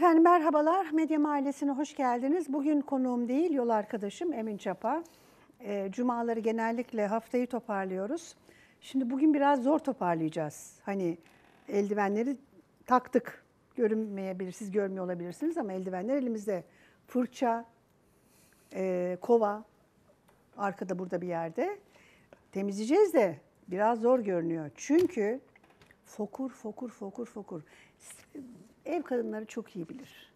Efendim merhabalar, Medya Mahallesi'ne hoş geldiniz. Bugün konuğum değil, yol arkadaşım Emin Çapa. E, cumaları genellikle haftayı toparlıyoruz. Şimdi bugün biraz zor toparlayacağız. Hani eldivenleri taktık. Görünmeyebilir, siz görmüyor olabilirsiniz ama eldivenler elimizde. Fırça, e, kova, arkada burada bir yerde. Temizleyeceğiz de biraz zor görünüyor. Çünkü fokur fokur fokur fokur ev kadınları çok iyi bilir.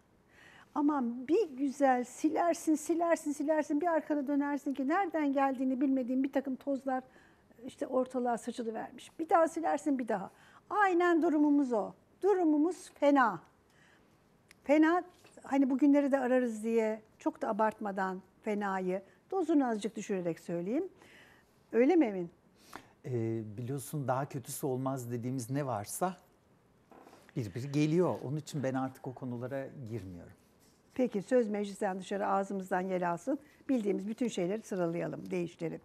Ama bir güzel silersin, silersin, silersin. Bir arkana dönersin ki nereden geldiğini bilmediğin bir takım tozlar e, işte ortalığa vermiş. Bir daha silersin bir daha. Aynen durumumuz o. Durumumuz fena. Fena hani bugünleri de ararız diye çok da abartmadan fenayı dozunu azıcık düşürerek söyleyeyim. Öyle mi Emin? Ee, biliyorsun daha kötüsü olmaz dediğimiz ne varsa birbiri geliyor. Onun için ben artık o konulara girmiyorum. Peki söz meclisten dışarı ağzımızdan yel alsın. Bildiğimiz bütün şeyleri sıralayalım, değiştirelim.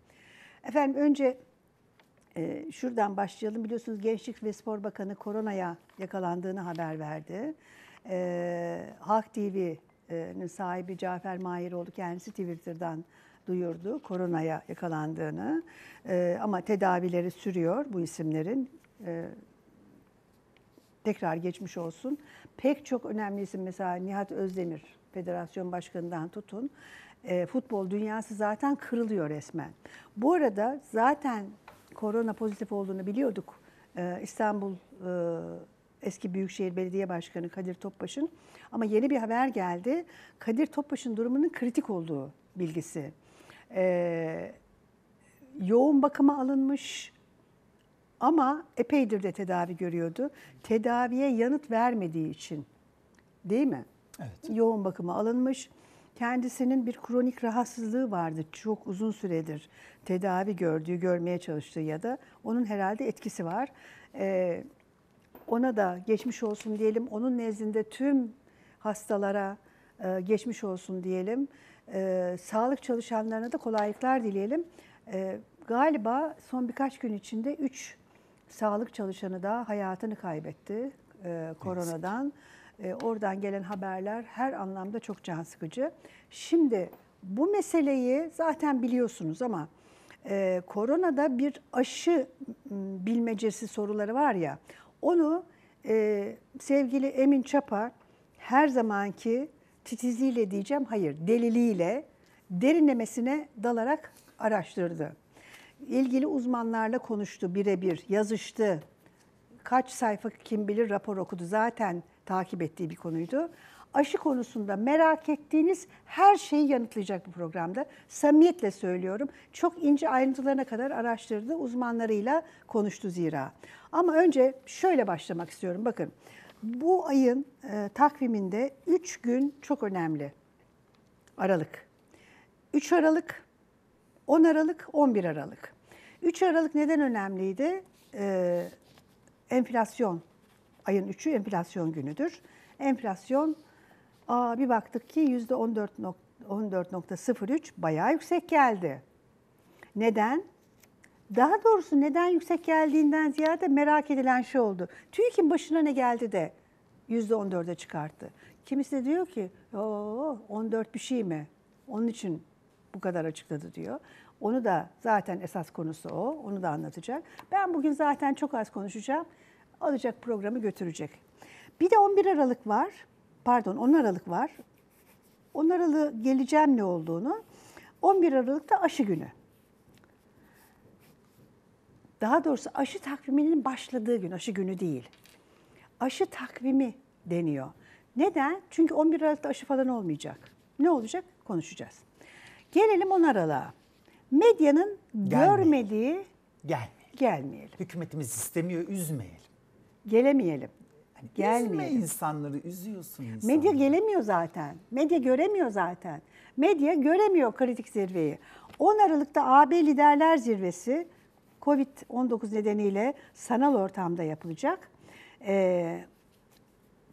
Efendim önce e, şuradan başlayalım. Biliyorsunuz Gençlik ve Spor Bakanı koronaya yakalandığını haber verdi. E, Halk TV'nin sahibi Cafer Mahiroğlu kendisi Twitter'dan duyurdu koronaya yakalandığını. E, ama tedavileri sürüyor bu isimlerin. E, tekrar geçmiş olsun. Pek çok önemli isim mesela Nihat Özdemir federasyon başkanından tutun. E, futbol dünyası zaten kırılıyor resmen. Bu arada zaten korona pozitif olduğunu biliyorduk. E, İstanbul e, eski Büyükşehir Belediye Başkanı Kadir Topbaş'ın ama yeni bir haber geldi. Kadir Topbaş'ın durumunun kritik olduğu bilgisi. E, yoğun bakıma alınmış ama epeydir de tedavi görüyordu. Tedaviye yanıt vermediği için değil mi? Evet. Yoğun bakıma alınmış. Kendisinin bir kronik rahatsızlığı vardı. Çok uzun süredir tedavi gördüğü, görmeye çalıştığı ya da onun herhalde etkisi var. Ee, ona da geçmiş olsun diyelim. Onun nezdinde tüm hastalara e, geçmiş olsun diyelim. E, sağlık çalışanlarına da kolaylıklar dileyelim. E, galiba son birkaç gün içinde 3 sağlık çalışanı da hayatını kaybetti e, koronadan. E, oradan gelen haberler her anlamda çok can sıkıcı. Şimdi bu meseleyi zaten biliyorsunuz ama e, koronada bir aşı bilmecesi soruları var ya onu e, sevgili Emin Çapa her zamanki titizliğiyle diyeceğim hayır deliliyle derinlemesine dalarak araştırdı ilgili uzmanlarla konuştu birebir, yazıştı. Kaç sayfa kim bilir rapor okudu. Zaten takip ettiği bir konuydu. Aşı konusunda merak ettiğiniz her şeyi yanıtlayacak bu programda. Samimiyetle söylüyorum. Çok ince ayrıntılarına kadar araştırdı, uzmanlarıyla konuştu zira. Ama önce şöyle başlamak istiyorum. Bakın bu ayın e, takviminde 3 gün çok önemli. Aralık. 3 Aralık 10 Aralık, 11 Aralık. 3 Aralık neden önemliydi? Ee, enflasyon. Ayın 3'ü enflasyon günüdür. Enflasyon aa, bir baktık ki %14.03 14.03 bayağı yüksek geldi. Neden? Daha doğrusu neden yüksek geldiğinden ziyade merak edilen şey oldu. TÜİK'in başına ne geldi de %14'e çıkarttı. Kimisi de diyor ki 14 bir şey mi? Onun için bu kadar açıkladı diyor. Onu da zaten esas konusu o. Onu da anlatacak. Ben bugün zaten çok az konuşacağım. Alacak programı götürecek. Bir de 11 Aralık var. Pardon 10 Aralık var. 10 Aralık geleceğim ne olduğunu. 11 Aralık'ta aşı günü. Daha doğrusu aşı takviminin başladığı gün, aşı günü değil. Aşı takvimi deniyor. Neden? Çünkü 11 Aralık'ta aşı falan olmayacak. Ne olacak? Konuşacağız. Gelelim onaralığa. Medyanın Gelmeyelim. görmediği gelmeyelim. gelmeyelim. Hükümetimiz istemiyor, üzmeyelim. Gelemeyelim. Hani Üzme Gelmeyelim. insanları, üzüyorsun insanları. Medya gelemiyor zaten. Medya göremiyor zaten. Medya göremiyor kritik zirveyi. 10 Aralık'ta AB Liderler Zirvesi Covid-19 nedeniyle sanal ortamda yapılacak. Ee,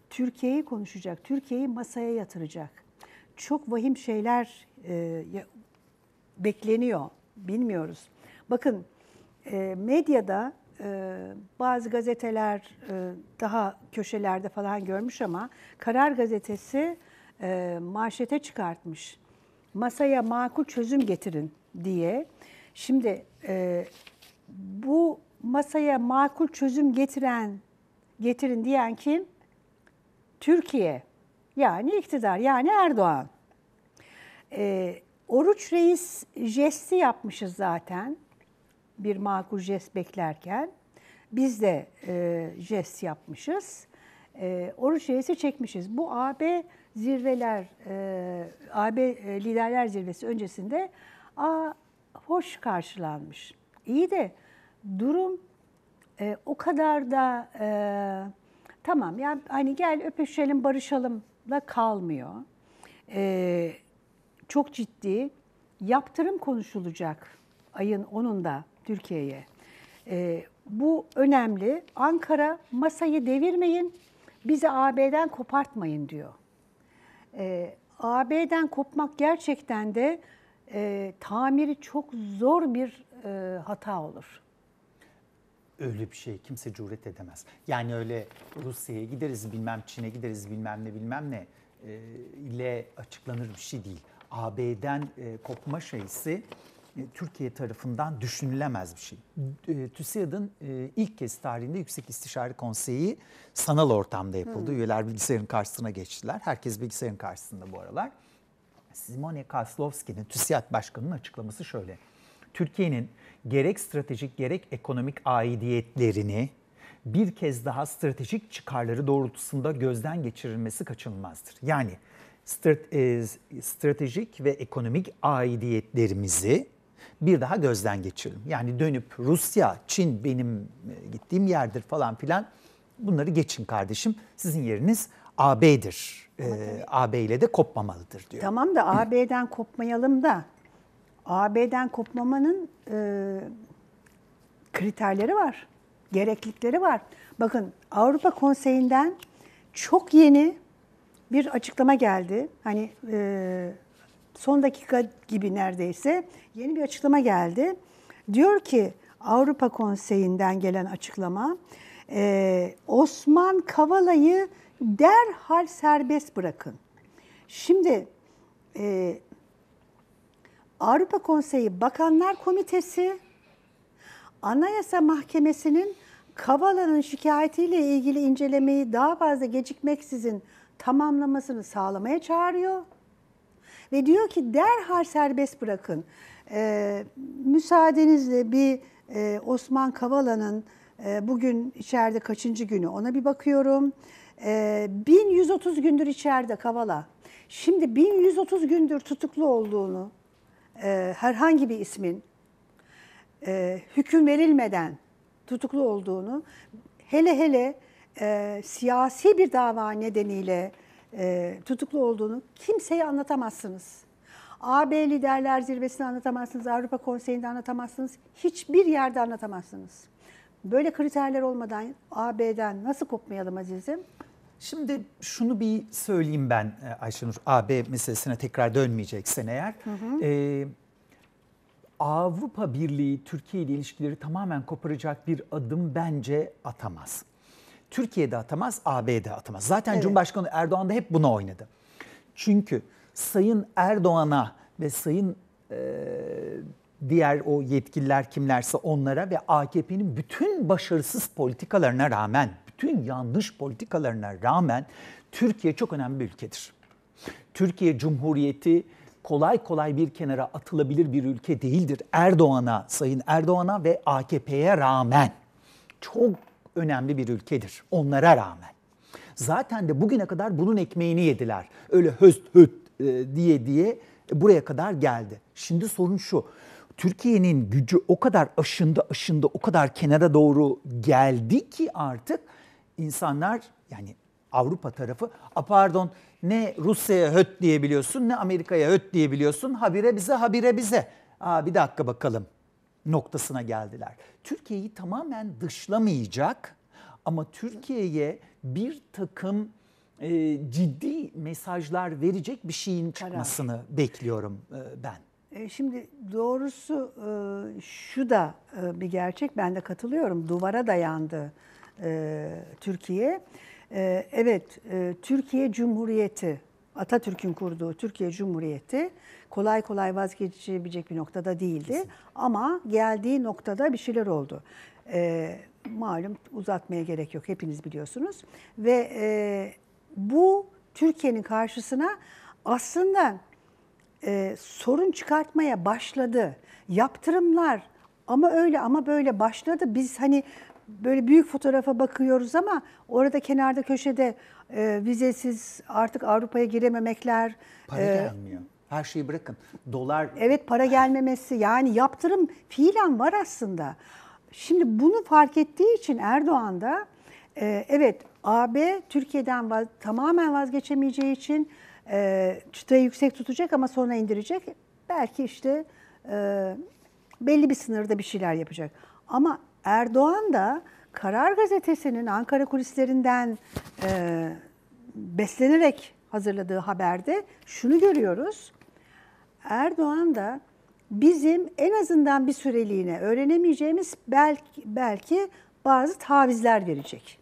Türkiye'yi konuşacak, Türkiye'yi masaya yatıracak. Çok vahim şeyler e, bekleniyor. Bilmiyoruz. Bakın e, medyada e, bazı gazeteler e, daha köşelerde falan görmüş ama Karar Gazetesi e, manşete çıkartmış. Masaya makul çözüm getirin diye. Şimdi e, bu masaya makul çözüm getiren getirin diyen kim? Türkiye. Yani iktidar, yani Erdoğan. E, Oruç Reis jesti yapmışız zaten. Bir makul jest beklerken. Biz de e, jest yapmışız. E, Oruç Reis'i çekmişiz. Bu AB zirveler, e, AB e, Liderler Zirvesi öncesinde a hoş karşılanmış. İyi de durum e, o kadar da e, tamam yani hani gel öpüşelim barışalım da kalmıyor. E, çok ciddi yaptırım konuşulacak ayın 10'unda Türkiye'ye. E, bu önemli. Ankara masayı devirmeyin, bizi AB'den kopartmayın diyor. E, ee, AB'den kopmak gerçekten de e, tamiri çok zor bir e, hata olur. Öyle bir şey kimse cüret edemez. Yani öyle Rusya'ya gideriz bilmem Çin'e gideriz bilmem ne bilmem ne e, ile açıklanır bir şey değil. AB'den e, kopma şeysi e, Türkiye tarafından düşünülemez bir şey. E, TÜSİAD'ın e, ilk kez tarihinde Yüksek İstişare Konseyi sanal ortamda yapıldı. Hmm. Üyeler bilgisayarın karşısına geçtiler. Herkes bilgisayarın karşısında bu aralar. Simone Kaslovski'nin TÜSİAD Başkanı'nın açıklaması şöyle. Türkiye'nin gerek stratejik gerek ekonomik aidiyetlerini bir kez daha stratejik çıkarları doğrultusunda gözden geçirilmesi kaçınılmazdır. Yani e, stratejik ve ekonomik aidiyetlerimizi bir daha gözden geçirelim. Yani dönüp Rusya, Çin benim e, gittiğim yerdir falan filan bunları geçin kardeşim. Sizin yeriniz AB'dir. ee, AB ile de kopmamalıdır diyor. Tamam da AB'den kopmayalım da AB'den kopmamanın e, kriterleri var, gereklilikleri var. Bakın Avrupa Konseyi'nden çok yeni bir açıklama geldi. Hani e, son dakika gibi neredeyse yeni bir açıklama geldi. Diyor ki Avrupa Konseyi'nden gelen açıklama e, Osman Kavala'yı derhal serbest bırakın. Şimdi e, Avrupa Konseyi Bakanlar Komitesi Anayasa Mahkemesi'nin Kavala'nın şikayetiyle ilgili incelemeyi daha fazla gecikmeksizin tamamlamasını sağlamaya çağırıyor. Ve diyor ki derhal serbest bırakın. Ee, müsaadenizle bir e, Osman Kavala'nın e, bugün içeride kaçıncı günü ona bir bakıyorum. E, 1130 gündür içeride Kavala. Şimdi 1130 gündür tutuklu olduğunu e, herhangi bir ismin e, hüküm verilmeden tutuklu olduğunu hele hele e, siyasi bir dava nedeniyle e, tutuklu olduğunu kimseye anlatamazsınız. AB Liderler Zirvesi'ni anlatamazsınız, Avrupa Konseyi'nde anlatamazsınız, hiçbir yerde anlatamazsınız. Böyle kriterler olmadan AB'den nasıl kopmayalım azizim? Şimdi şunu bir söyleyeyim ben e, Ayşenur, AB meselesine tekrar dönmeyeceksen eğer. Hı hı. Ee, Avrupa Birliği Türkiye ile ilişkileri tamamen koparacak bir adım bence atamaz. Türkiye'de atamaz, AB'de atamaz. Zaten evet. Cumhurbaşkanı Erdoğan da hep buna oynadı. Çünkü Sayın Erdoğan'a ve Sayın e, diğer o yetkililer kimlerse onlara ve AKP'nin bütün başarısız politikalarına rağmen, bütün yanlış politikalarına rağmen Türkiye çok önemli bir ülkedir. Türkiye Cumhuriyeti kolay kolay bir kenara atılabilir bir ülke değildir. Erdoğan'a, Sayın Erdoğan'a ve AKP'ye rağmen çok önemli bir ülkedir onlara rağmen. Zaten de bugüne kadar bunun ekmeğini yediler. Öyle höst höt e, diye diye buraya kadar geldi. Şimdi sorun şu. Türkiye'nin gücü o kadar aşında aşında o kadar kenara doğru geldi ki artık insanlar yani Avrupa tarafı a pardon ne Rusya'ya höt diyebiliyorsun ne Amerika'ya höt diyebiliyorsun habire bize habire bize. Aa, bir dakika bakalım noktasına geldiler. Türkiye'yi tamamen dışlamayacak ama Türkiye'ye bir takım e, ciddi mesajlar verecek bir şeyin çıkmasını Karar. bekliyorum e, ben. E, şimdi doğrusu e, şu da e, bir gerçek, ben de katılıyorum. Duvara dayandı Türkiye. Evet, Türkiye Cumhuriyeti, Atatürk'ün kurduğu Türkiye Cumhuriyeti kolay kolay vazgeçebilecek bir noktada değildi. Kesinlikle. Ama geldiği noktada bir şeyler oldu. E, malum uzatmaya gerek yok hepiniz biliyorsunuz. Ve e, bu Türkiye'nin karşısına aslında e, sorun çıkartmaya başladı. Yaptırımlar ama öyle ama böyle başladı. Biz hani böyle büyük fotoğrafa bakıyoruz ama orada kenarda köşede e, vizesiz artık Avrupa'ya girememekler. Para e, gelmiyor. Her şeyi bırakın. Dolar... Evet para gelmemesi yani yaptırım fiilen var aslında. Şimdi bunu fark ettiği için Erdoğan da e, evet AB Türkiye'den vaz, tamamen vazgeçemeyeceği için e, çıtayı yüksek tutacak ama sonra indirecek. Belki işte e, belli bir sınırda bir şeyler yapacak. Ama Erdoğan da Karar Gazetesi'nin Ankara kulislerinden e, beslenerek hazırladığı haberde şunu görüyoruz. Erdoğan da bizim en azından bir süreliğine öğrenemeyeceğimiz belki, belki bazı tavizler verecek.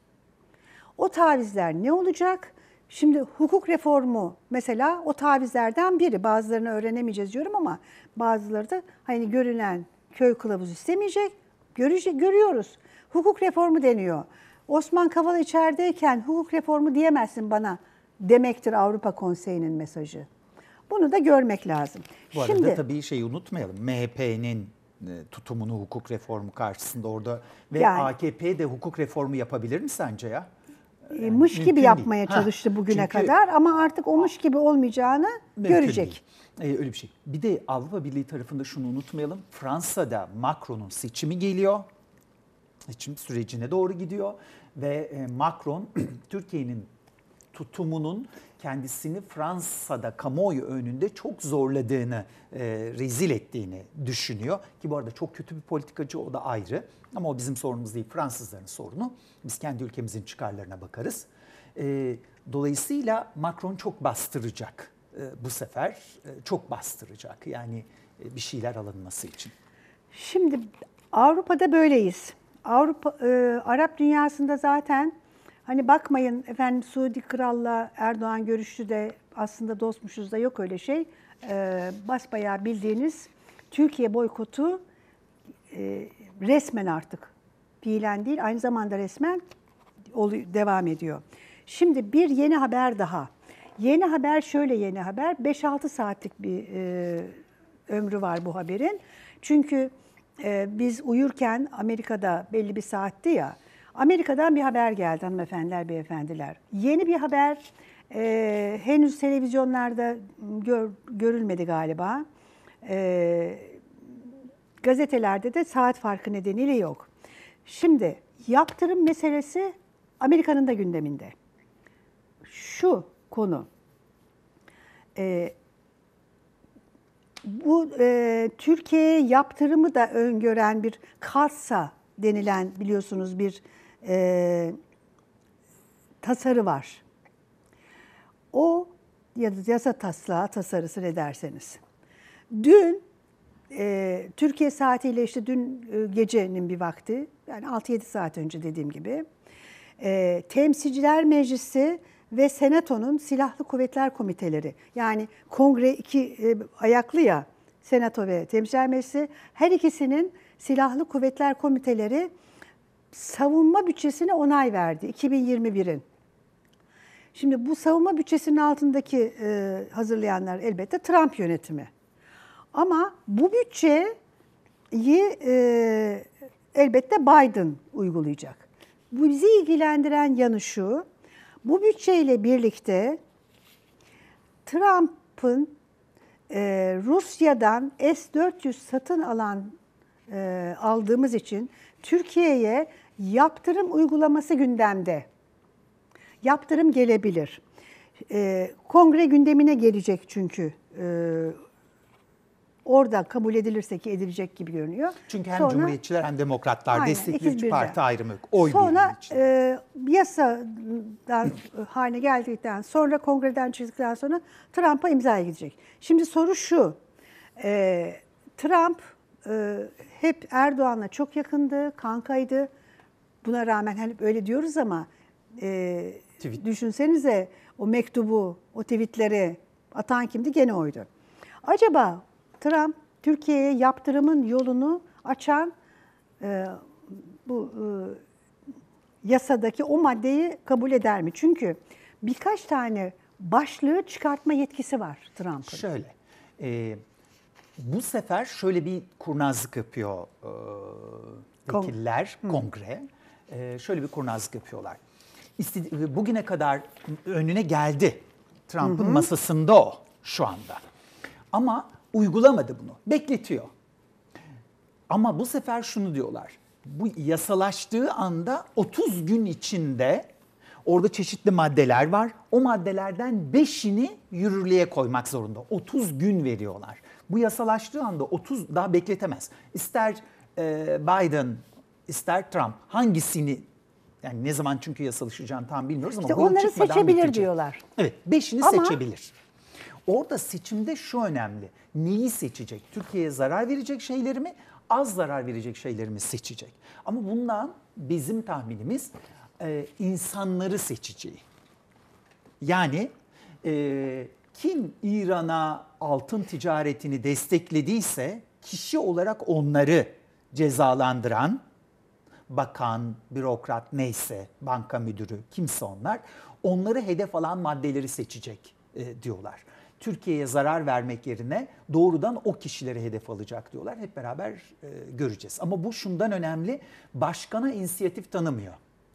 O tavizler ne olacak? Şimdi hukuk reformu mesela o tavizlerden biri. Bazılarını öğrenemeyeceğiz diyorum ama bazıları da hani görünen köy kılavuz istemeyecek. Görüş, görüyoruz. Hukuk reformu deniyor. Osman Kavala içerideyken hukuk reformu diyemezsin bana demektir Avrupa Konseyi'nin mesajı. Bunu da görmek lazım. Bu arada Şimdi, tabii şeyi unutmayalım. MHP'nin e, tutumunu hukuk reformu karşısında orada ve yani, AKP de hukuk reformu yapabilir mi sence ya? E, yani mış gibi yapmaya çalıştı ha, bugüne çünkü, kadar ama artık o gibi olmayacağını görecek. Değil. Ee, öyle bir şey. Bir de Avrupa Birliği tarafında şunu unutmayalım. Fransa'da Macron'un seçimi geliyor. Seçim sürecine doğru gidiyor ve e, Macron Türkiye'nin tutumunun kendisini Fransa'da kamuoyu önünde çok zorladığını, e, rezil ettiğini düşünüyor. Ki bu arada çok kötü bir politikacı o da ayrı ama o bizim sorunumuz değil Fransızların sorunu. Biz kendi ülkemizin çıkarlarına bakarız. E, dolayısıyla Macron çok bastıracak e, bu sefer, e, çok bastıracak yani e, bir şeyler alınması için. Şimdi Avrupa'da böyleyiz. Avrupa e, Arap dünyasında zaten Hani bakmayın efendim Suudi Kral'la Erdoğan görüştü de aslında dostmuşuz da yok öyle şey. E, basbayağı bildiğiniz Türkiye boykotu e, resmen artık fiilen değil aynı zamanda resmen devam ediyor. Şimdi bir yeni haber daha. Yeni haber şöyle yeni haber. 5-6 saatlik bir e, ömrü var bu haberin. Çünkü e, biz uyurken Amerika'da belli bir saatti ya Amerika'dan bir haber geldi hanımefendiler, beyefendiler. Yeni bir haber e, henüz televizyonlarda gör, görülmedi galiba. E, gazetelerde de saat farkı nedeniyle yok. Şimdi yaptırım meselesi Amerika'nın da gündeminde. Şu konu. E, bu e, Türkiye'ye yaptırımı da öngören bir KASA denilen biliyorsunuz bir e, tasarı var. O ya da yasa taslağı tasarısı ne derseniz. Dün e, Türkiye saatiyle işte dün e, gecenin bir vakti yani 6-7 saat önce dediğim gibi e, Temsilciler Meclisi ve Senato'nun Silahlı Kuvvetler Komiteleri yani kongre iki e, ayaklı ya Senato ve Temsilciler Meclisi her ikisinin Silahlı Kuvvetler Komiteleri savunma bütçesine onay verdi 2021'in. Şimdi bu savunma bütçesinin altındaki e, hazırlayanlar elbette Trump yönetimi. Ama bu bütçeyi e, elbette Biden uygulayacak. Bu bizi ilgilendiren yanı şu, bu bütçeyle birlikte Trump'ın e, Rusya'dan S-400 satın alan e, aldığımız için Türkiye'ye Yaptırım uygulaması gündemde. Yaptırım gelebilir. E, kongre gündemine gelecek çünkü. E, orada kabul edilirse ki edilecek gibi görünüyor. Çünkü hem Sonra, Cumhuriyetçiler hem Demokratlar aynen, destekli üç parti ayrımı oy Sonra e, yasadan haline geldikten sonra kongreden çıktıktan sonra Trump'a imzaya gidecek. Şimdi soru şu. E, Trump e, hep Erdoğan'la çok yakındı, kankaydı. Buna rağmen hani öyle diyoruz ama e, Tweet. düşünsenize o mektubu, o tweetleri atan kimdi? Gene oydu. Acaba Trump Türkiye'ye yaptırımın yolunu açan e, bu e, yasadaki o maddeyi kabul eder mi? Çünkü birkaç tane başlığı çıkartma yetkisi var Trump'ın. Şöyle, e, bu sefer şöyle bir kurnazlık yapıyor e, vekiller, Kon- kongre. Hı. Ee, şöyle bir kurnazlık yapıyorlar. bugüne kadar önüne geldi Trump'ın masasında o şu anda. Ama uygulamadı bunu. Bekletiyor. Ama bu sefer şunu diyorlar. Bu yasalaştığı anda 30 gün içinde orada çeşitli maddeler var. O maddelerden 5'ini yürürlüğe koymak zorunda. 30 gün veriyorlar. Bu yasalaştığı anda 30 daha bekletemez. İster e, Biden ister Trump hangisini yani ne zaman çünkü yasalaşacağını tam bilmiyoruz ama işte onları seçebilir bitecek. diyorlar. Evet, beşini ama... seçebilir. Orada seçimde şu önemli. Neyi seçecek? Türkiye'ye zarar verecek şeyleri mi? Az zarar verecek şeyleri mi seçecek? Ama bundan bizim tahminimiz e, insanları seçeceği. Yani e, kim İran'a altın ticaretini desteklediyse kişi olarak onları cezalandıran bakan, bürokrat neyse, banka müdürü kimse onlar onları hedef alan maddeleri seçecek e, diyorlar. Türkiye'ye zarar vermek yerine doğrudan o kişileri hedef alacak diyorlar. Hep beraber e, göreceğiz. Ama bu şundan önemli. Başkana inisiyatif tanımıyor.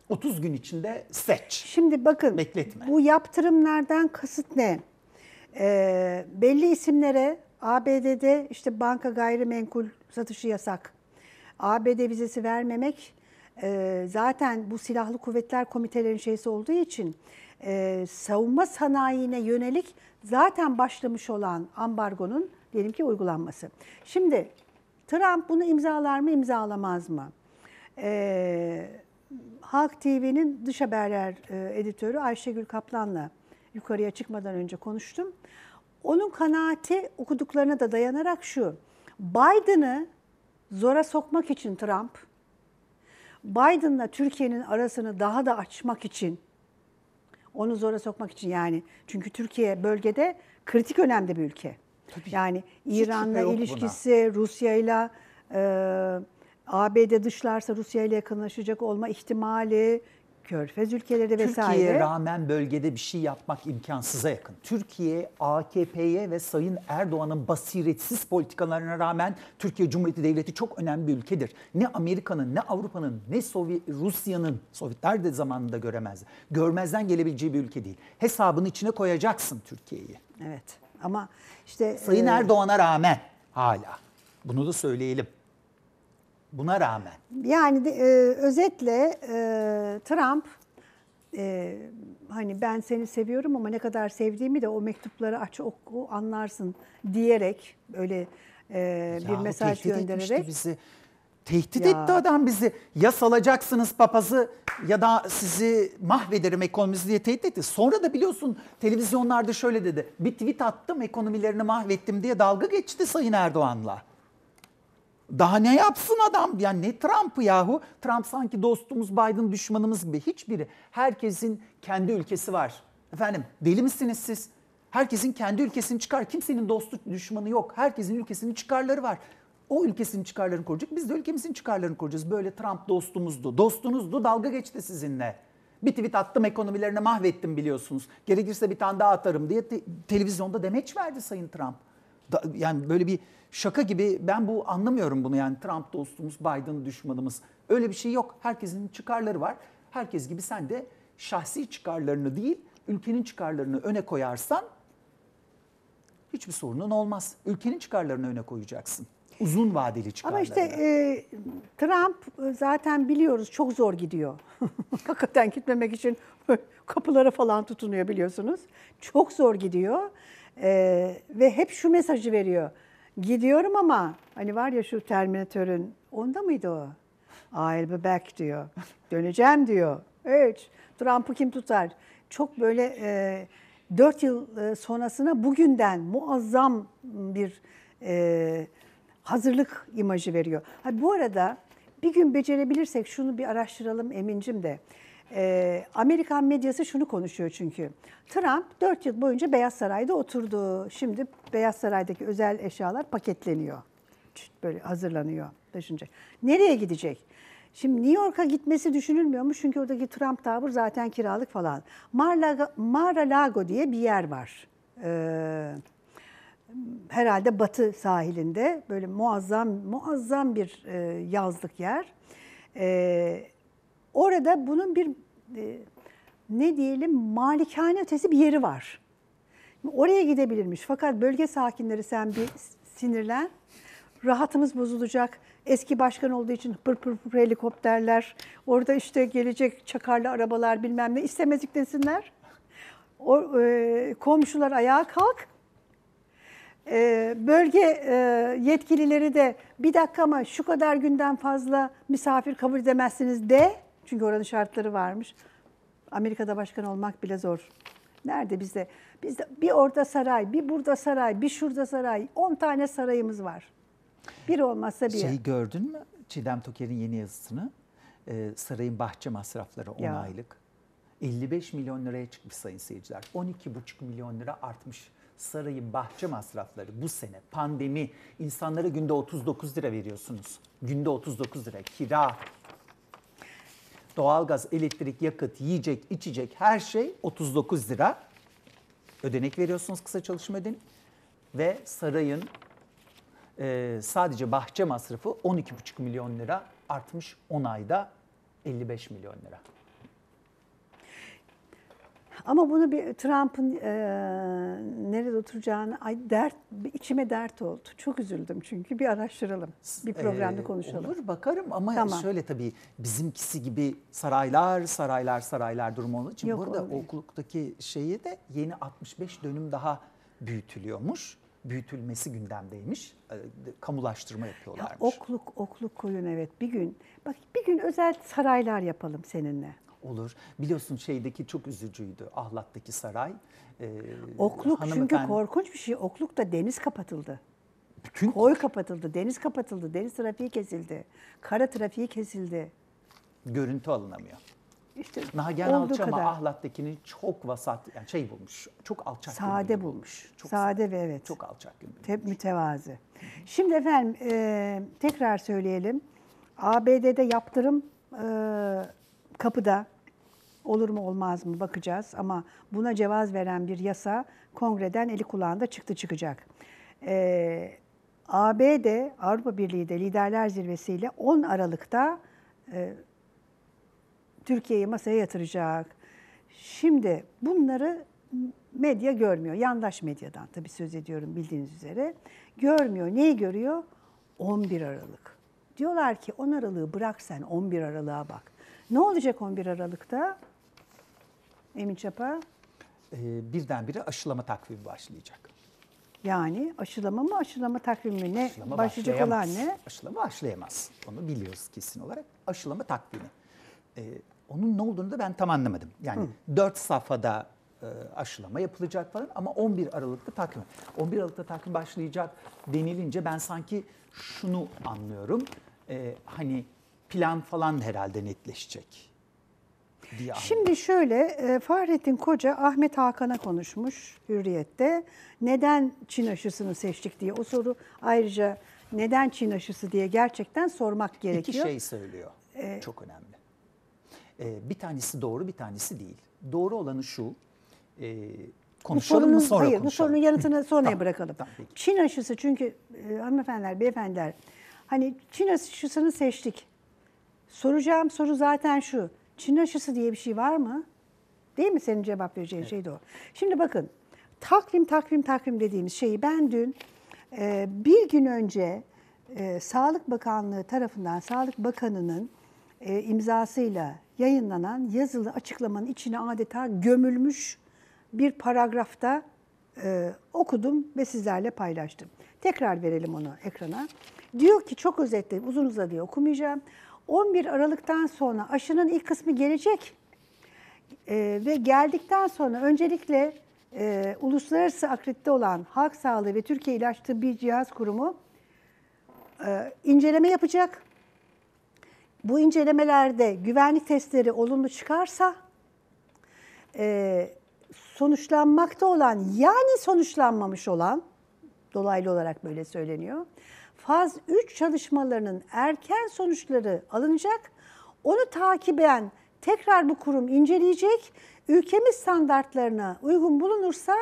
30 gün içinde seç. Şimdi bakın Bekletme. bu yaptırımlardan kasıt ne? E, belli isimlere ABD'de işte banka gayrimenkul satışı yasak. ABD vizesi vermemek e, zaten bu silahlı kuvvetler komitelerin şeysi olduğu için e, savunma sanayine yönelik zaten başlamış olan ambargonun diyelim ki uygulanması. Şimdi Trump bunu imzalar mı imzalamaz mı? E, Halk TV'nin dış haberler e, editörü Ayşegül Kaplan'la yukarıya çıkmadan önce konuştum. Onun kanaati okuduklarına da dayanarak şu. Biden'ı zora sokmak için Trump Biden'la Türkiye'nin arasını daha da açmak için, onu zora sokmak için yani. Çünkü Türkiye bölgede kritik önemde bir ülke. Tabii. Yani İran'la ilişkisi, Rusya'yla... E, ABD dışlarsa Rusya ile yakınlaşacak olma ihtimali, Körfez ülkeleri vesaire. Türkiye'ye rağmen bölgede bir şey yapmak imkansıza yakın. Türkiye AKP'ye ve Sayın Erdoğan'ın basiretsiz politikalarına rağmen Türkiye Cumhuriyeti Devleti çok önemli bir ülkedir. Ne Amerika'nın, ne Avrupa'nın, ne Sovyet Rusya'nın, Sovyetler de zamanında göremez, Görmezden gelebileceği bir ülke değil. Hesabın içine koyacaksın Türkiye'yi. Evet ama işte... Sayın e... Erdoğan'a rağmen hala. Bunu da söyleyelim. Buna rağmen. Yani e, özetle e, Trump e, hani ben seni seviyorum ama ne kadar sevdiğimi de o mektupları aç oku anlarsın diyerek öyle e, bir ya, mesaj göndererek. Bizi. Tehdit ya. etti adam bizi. Ya salacaksınız papazı ya da sizi mahvederim ekonomisi diye tehdit etti. Sonra da biliyorsun televizyonlarda şöyle dedi. Bir tweet attım ekonomilerini mahvettim diye dalga geçti Sayın Erdoğan'la. Daha ne yapsın adam? ya ne Trump yahu? Trump sanki dostumuz, Biden düşmanımız gibi. Hiçbiri. Herkesin kendi ülkesi var. Efendim deli misiniz siz? Herkesin kendi ülkesini çıkar. Kimsenin dostu düşmanı yok. Herkesin ülkesinin çıkarları var. O ülkesinin çıkarlarını koruyacak. Biz de ülkemizin çıkarlarını koruyacağız. Böyle Trump dostumuzdu. Dostunuzdu. Dalga geçti sizinle. Bir tweet attım ekonomilerine mahvettim biliyorsunuz. Gerekirse bir tane daha atarım diye te- televizyonda demeç verdi Sayın Trump. Da, yani böyle bir şaka gibi ben bu anlamıyorum bunu yani Trump dostumuz, Biden düşmanımız. Öyle bir şey yok. Herkesin çıkarları var. Herkes gibi sen de şahsi çıkarlarını değil, ülkenin çıkarlarını öne koyarsan hiçbir sorunun olmaz. Ülkenin çıkarlarını öne koyacaksın. Uzun vadeli çıkarlarını. Ama işte e, Trump e, zaten biliyoruz çok zor gidiyor. Hakikaten gitmemek için kapılara falan tutunuyor biliyorsunuz. Çok zor gidiyor. Ee, ve hep şu mesajı veriyor. Gidiyorum ama hani var ya şu Terminatör'ün onda mıydı o? I'll be back diyor. Döneceğim diyor. Evet. Trump'ı kim tutar? Çok böyle e, 4 yıl e, sonrasına bugünden muazzam bir e, hazırlık imajı veriyor. Ha, bu arada bir gün becerebilirsek şunu bir araştıralım emincim de. E, Amerikan medyası şunu konuşuyor çünkü. Trump 4 yıl boyunca Beyaz Saray'da oturdu. Şimdi Beyaz Saray'daki özel eşyalar paketleniyor. Böyle hazırlanıyor, taşınacak. Nereye gidecek? Şimdi New York'a gitmesi düşünülmüyor mu? çünkü oradaki Trump tabur zaten kiralık falan. Mar-a-Lago diye bir yer var. Ee, herhalde batı sahilinde böyle muazzam muazzam bir e, yazlık yer. Ee, Orada bunun bir e, ne diyelim malikane ötesi bir yeri var. Oraya gidebilirmiş. Fakat bölge sakinleri sen bir sinirlen. Rahatımız bozulacak. Eski başkan olduğu için pır pır pır helikopterler, orada işte gelecek çakarlı arabalar bilmem ne istemezlik desinler. O, e, komşular ayağa kalk. E, bölge e, yetkilileri de bir dakika ama şu kadar günden fazla misafir kabul edemezsiniz de. Çünkü oranın şartları varmış. Amerika'da başkan olmak bile zor. Nerede bizde? Bizde bir orada saray, bir burada saray, bir şurada saray. 10 tane sarayımız var. Bir olmazsa bir. Şeyi gördün mü? Çiğdem Toker'in yeni yazısını. Ee, sarayın bahçe masrafları 10 ya. aylık. 55 milyon liraya çıkmış sayın seyirciler. 12,5 milyon lira artmış sarayın bahçe masrafları bu sene pandemi insanlara günde 39 lira veriyorsunuz. Günde 39 lira kira, doğalgaz, elektrik, yakıt, yiyecek, içecek her şey 39 lira. Ödenek veriyorsunuz kısa çalışma ödeneği. Ve sarayın e, sadece bahçe masrafı 12,5 milyon lira artmış 10 ayda 55 milyon lira. Ama bunu bir Trump'ın e, nerede oturacağını ay dert içime dert oldu. Çok üzüldüm çünkü bir araştıralım. Bir programda ee, konuşalım. Olur bakarım ama tamam. şöyle tabii bizimkisi gibi saraylar saraylar saraylar durumu onun için Yok, burada olmuyor. okuluktaki şeyi de yeni 65 dönüm daha büyütülüyormuş büyütülmesi gündemdeymiş. Ee, kamulaştırma yapıyorlarmış. Ya, okluk, okluk koyun evet. Bir gün, bak bir gün özel saraylar yapalım seninle olur. Biliyorsun şeydeki çok üzücüydü Ahlat'taki saray. Ee, okluk çünkü korkunç bir şey. Okluk'ta deniz kapatıldı. Bütün... Koy kapatıldı, deniz kapatıldı, deniz trafiği kesildi. Kara trafiği kesildi. Görüntü alınamıyor. İşte Nagihan Alçı ama Ahlat'takini çok vasat, yani şey bulmuş, çok alçak Sade bulmuş. bulmuş. Çok sade ve evet. Çok alçak gönüllü. Tep mütevazı. Şimdi efendim e, tekrar söyleyelim. ABD'de yaptırım e, kapıda olur mu olmaz mı bakacağız ama buna cevaz veren bir yasa kongreden eli kulağında çıktı çıkacak. Ee, AB Avrupa Birliği de Liderler zirvesiyle 10 Aralık'ta e, Türkiye'yi masaya yatıracak. Şimdi bunları medya görmüyor. Yandaş medyadan tabii söz ediyorum bildiğiniz üzere. Görmüyor. Neyi görüyor? 11 Aralık. Diyorlar ki 10 Aralık'ı bırak sen 11 Aralık'a bak. Ne olacak 11 Aralık'ta? Emin Çapa? Ee, birdenbire aşılama takvimi başlayacak. Yani aşılama mı aşılama takvimi ne aşılama başlayacak olan ne? Aşılama başlayamaz. Onu biliyoruz kesin olarak. Aşılama takvimi. Ee, onun ne olduğunu da ben tam anlamadım. Yani Hı. 4 safhada e, aşılama yapılacak falan ama 11 Aralık'ta takvim. 11 Aralık'ta takvim başlayacak denilince ben sanki şunu anlıyorum. E, hani plan falan herhalde netleşecek. Diye Şimdi şöyle e, Fahrettin Koca Ahmet Hakan'a konuşmuş Hürriyet'te. Neden Çin aşısını seçtik diye o soru ayrıca neden Çin aşısı diye gerçekten sormak gerekiyor. İki şey söylüyor. Ee, Çok önemli. Ee, bir tanesi doğru, bir tanesi değil. Doğru olanı şu. E, konuşalım sorunun, mı sonra hayır, konuşalım. Bu sorunun yanıtını sonraya tamam, bırakalım. Tamam, Çin aşısı çünkü e, hanımefendiler, beyefendiler hani Çin aşısını seçtik. Soracağım soru zaten şu. Çin aşısı diye bir şey var mı? Değil mi senin cevap vereceğin evet. şey de o. Şimdi bakın takvim takvim takvim dediğimiz şeyi ben dün e, bir gün önce e, Sağlık Bakanlığı tarafından Sağlık Bakanı'nın e, imzasıyla yayınlanan yazılı açıklamanın içine adeta gömülmüş bir paragrafta e, okudum ve sizlerle paylaştım. Tekrar verelim onu ekrana. Diyor ki çok özetle uzun uzadıya okumayacağım. 11 Aralık'tan sonra aşının ilk kısmı gelecek e, ve geldikten sonra öncelikle e, uluslararası akredite olan Halk Sağlığı ve Türkiye İlaç Tıbbi Cihaz Kurumu e, inceleme yapacak. Bu incelemelerde güvenlik testleri olumlu çıkarsa e, sonuçlanmakta olan yani sonuçlanmamış olan dolaylı olarak böyle söyleniyor. Faz 3 çalışmalarının erken sonuçları alınacak. Onu takiben tekrar bu kurum inceleyecek. Ülkemiz standartlarına uygun bulunursa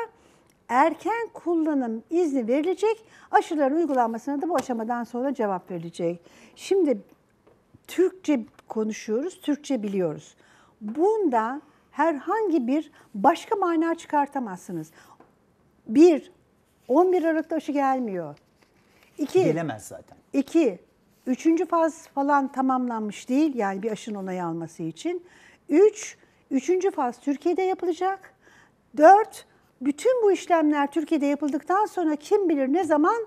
erken kullanım izni verilecek. Aşıların uygulanmasına da bu aşamadan sonra cevap verilecek. Şimdi Türkçe konuşuyoruz, Türkçe biliyoruz. Bunda herhangi bir başka mana çıkartamazsınız. Bir, 11 Aralık'ta aşı gelmiyor. İki, Gelemez zaten. İki, üçüncü faz falan tamamlanmış değil yani bir aşının onayı alması için. Üç, üçüncü faz Türkiye'de yapılacak. Dört, bütün bu işlemler Türkiye'de yapıldıktan sonra kim bilir ne zaman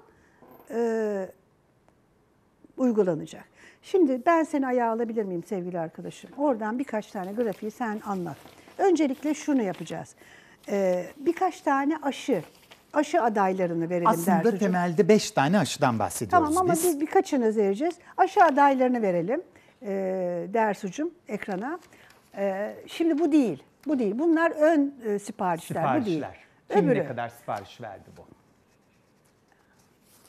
e, uygulanacak. Şimdi ben seni ayağa alabilir miyim sevgili arkadaşım? Oradan birkaç tane grafiği sen anlat. Öncelikle şunu yapacağız. Ee, birkaç tane aşı aşı adaylarını verelim Aslında der Aslında temelde beş tane aşıdan bahsediyoruz tamam, biz. Tamam ama biz birkaçını vereceğiz. Aşı adaylarını verelim e, ders ucum ekrana. E, şimdi bu değil. Bu değil. Bunlar ön e, siparişler. Siparişler. Bu değil. Kim Öbürü. ne kadar sipariş verdi bu?